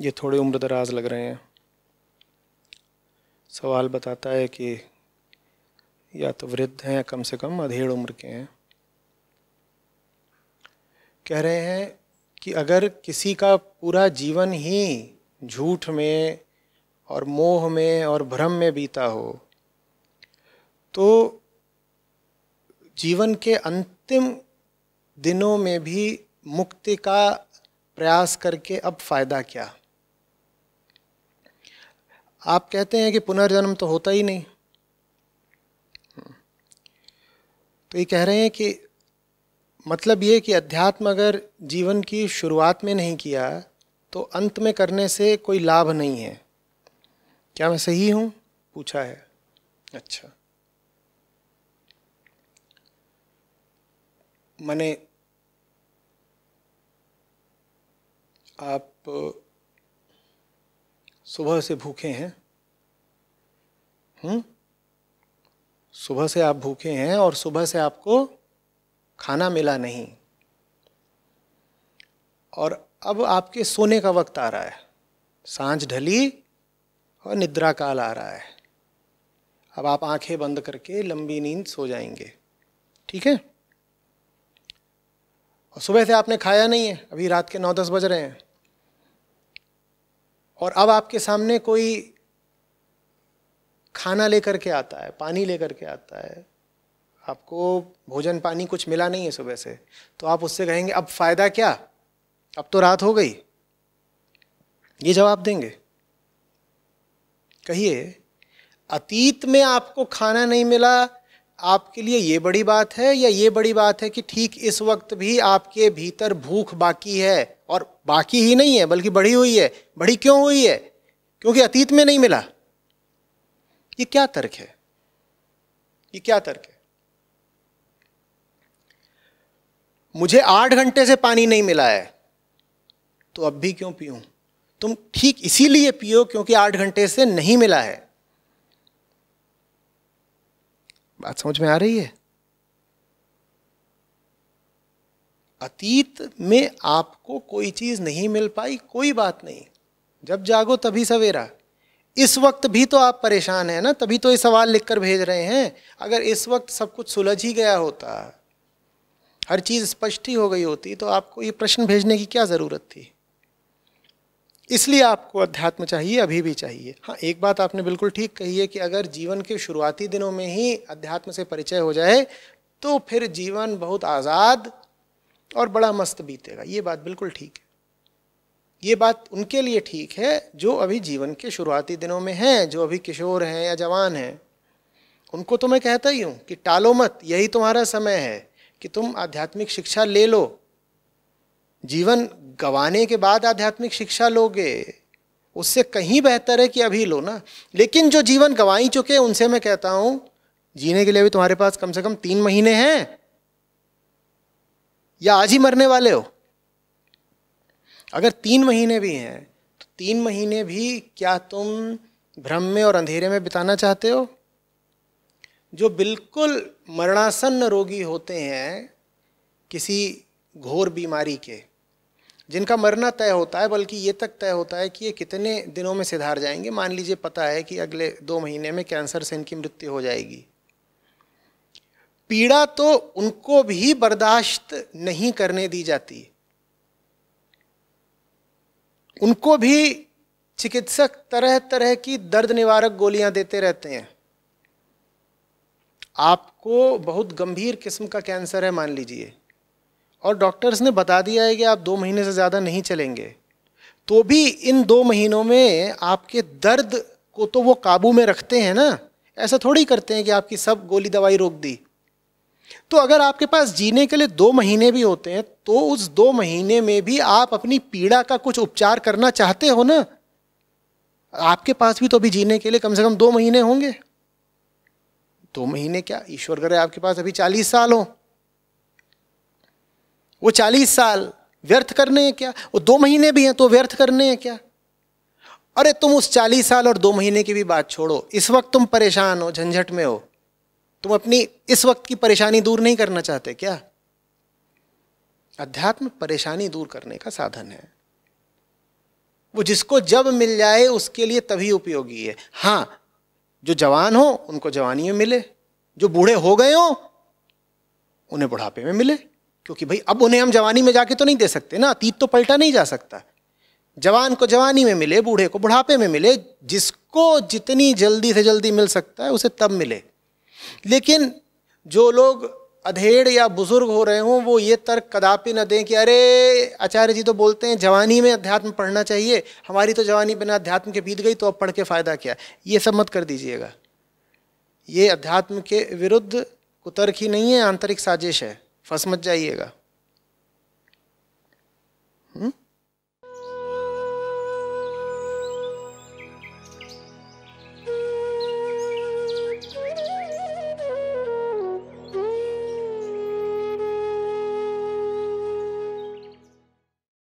ये थोड़े उम्र दराज लग रहे हैं सवाल बताता है कि या तो वृद्ध हैं कम से कम अधेड़ उम्र के हैं कह रहे हैं कि अगर किसी का पूरा जीवन ही झूठ में और मोह में और भ्रम में बीता हो तो जीवन के अंतिम दिनों में भी मुक्ति का प्रयास करके अब फ़ायदा क्या आप कहते हैं कि पुनर्जन्म तो होता ही नहीं तो ये कह रहे हैं कि मतलब ये कि अध्यात्म अगर जीवन की शुरुआत में नहीं किया तो अंत में करने से कोई लाभ नहीं है क्या मैं सही हूँ पूछा है अच्छा मैंने आप सुबह से भूखे हैं हम्म सुबह से आप भूखे हैं और सुबह से आपको खाना मिला नहीं और अब आपके सोने का वक्त आ रहा है सांझ ढली और निद्रा काल आ रहा है अब आप आंखें बंद करके लंबी नींद सो जाएंगे ठीक है और सुबह से आपने खाया नहीं है अभी रात के नौ दस बज रहे हैं और अब आपके सामने कोई खाना लेकर के आता है पानी लेकर के आता है आपको भोजन पानी कुछ मिला नहीं है सुबह से तो आप उससे कहेंगे अब फ़ायदा क्या अब तो रात हो गई ये जवाब देंगे कहिए अतीत में आपको खाना नहीं मिला आपके लिए ये बड़ी बात है या ये बड़ी बात है कि ठीक इस वक्त भी आपके भीतर भूख बाकी है और बाकी ही नहीं है बल्कि बड़ी हुई है बड़ी क्यों हुई है क्योंकि अतीत में नहीं मिला ये क्या तर्क है ये क्या तर्क है मुझे आठ घंटे से पानी नहीं मिला है तो अब भी क्यों पीऊं तुम ठीक इसीलिए पियो क्योंकि आठ घंटे से नहीं मिला है बात समझ में आ रही है अतीत में आपको कोई चीज नहीं मिल पाई कोई बात नहीं जब जागो तभी सवेरा इस वक्त भी तो आप परेशान हैं ना तभी तो ये सवाल लिखकर भेज रहे हैं अगर इस वक्त सब कुछ सुलझ ही गया होता हर चीज़ स्पष्ट ही हो गई होती तो आपको ये प्रश्न भेजने की क्या ज़रूरत थी इसलिए आपको अध्यात्म चाहिए अभी भी चाहिए हाँ एक बात आपने बिल्कुल ठीक कही है कि अगर जीवन के शुरुआती दिनों में ही अध्यात्म से परिचय हो जाए तो फिर जीवन बहुत आज़ाद और बड़ा मस्त बीतेगा ये बात बिल्कुल ठीक है ये बात उनके लिए ठीक है जो अभी जीवन के शुरुआती दिनों में हैं जो अभी किशोर हैं या जवान हैं उनको तो मैं कहता ही हूँ कि टालो मत यही तुम्हारा समय है कि तुम आध्यात्मिक शिक्षा ले लो जीवन गंवाने के बाद आध्यात्मिक शिक्षा लोगे उससे कहीं बेहतर है कि अभी लो ना लेकिन जो जीवन गंवा ही चुके उनसे मैं कहता हूं जीने के लिए भी तुम्हारे पास कम से कम तीन महीने हैं या आज ही मरने वाले हो अगर तीन महीने भी हैं तो तीन महीने भी क्या तुम भ्रम में और अंधेरे में बिताना चाहते हो जो बिल्कुल मरणासन्न रोगी होते हैं किसी घोर बीमारी के जिनका मरना तय होता है बल्कि ये तक तय होता है कि ये कितने दिनों में सिधार जाएंगे मान लीजिए पता है कि अगले दो महीने में कैंसर से इनकी मृत्यु हो जाएगी पीड़ा तो उनको भी बर्दाश्त नहीं करने दी जाती उनको भी चिकित्सक तरह तरह की दर्द निवारक गोलियां देते रहते हैं आपको बहुत गंभीर किस्म का कैंसर है मान लीजिए और डॉक्टर्स ने बता दिया है कि आप दो महीने से ज़्यादा नहीं चलेंगे तो भी इन दो महीनों में आपके दर्द को तो वो काबू में रखते हैं ना ऐसा थोड़ी करते हैं कि आपकी सब गोली दवाई रोक दी तो अगर आपके पास जीने के लिए दो महीने भी होते हैं तो उस दो महीने में भी आप अपनी पीड़ा का कुछ उपचार करना चाहते हो ना आपके पास भी तो अभी जीने के लिए कम से कम दो महीने होंगे दो महीने क्या ईश्वर करे आपके पास अभी चालीस साल हों वो चालीस साल व्यर्थ करने हैं क्या वो दो महीने भी हैं तो व्यर्थ करने हैं क्या अरे तुम उस चालीस साल और दो महीने की भी बात छोड़ो इस वक्त तुम परेशान हो झंझट में हो तुम अपनी इस वक्त की परेशानी दूर नहीं करना चाहते क्या अध्यात्म परेशानी दूर करने का साधन है वो जिसको जब मिल जाए उसके लिए तभी उपयोगी है हाँ जो जवान हो उनको जवानी में मिले जो बूढ़े हो गए हो उन्हें बुढ़ापे में मिले क्योंकि भाई अब उन्हें हम जवानी में जाके तो नहीं दे सकते ना अतीत तो पलटा नहीं जा सकता जवान को जवानी में मिले बूढ़े को बुढ़ापे में मिले जिसको जितनी जल्दी से जल्दी मिल सकता है उसे तब मिले लेकिन जो लोग अधेड़ या बुजुर्ग हो रहे हों वो ये तर्क कदापि न दें कि अरे आचार्य जी तो बोलते हैं जवानी में अध्यात्म पढ़ना चाहिए हमारी तो जवानी बिना अध्यात्म के बीत गई तो अब पढ़ के फ़ायदा क्या ये सब मत कर दीजिएगा ये अध्यात्म के विरुद्ध कुतर्क ही नहीं है आंतरिक साजिश है फंस मत जाइएगा हम्म?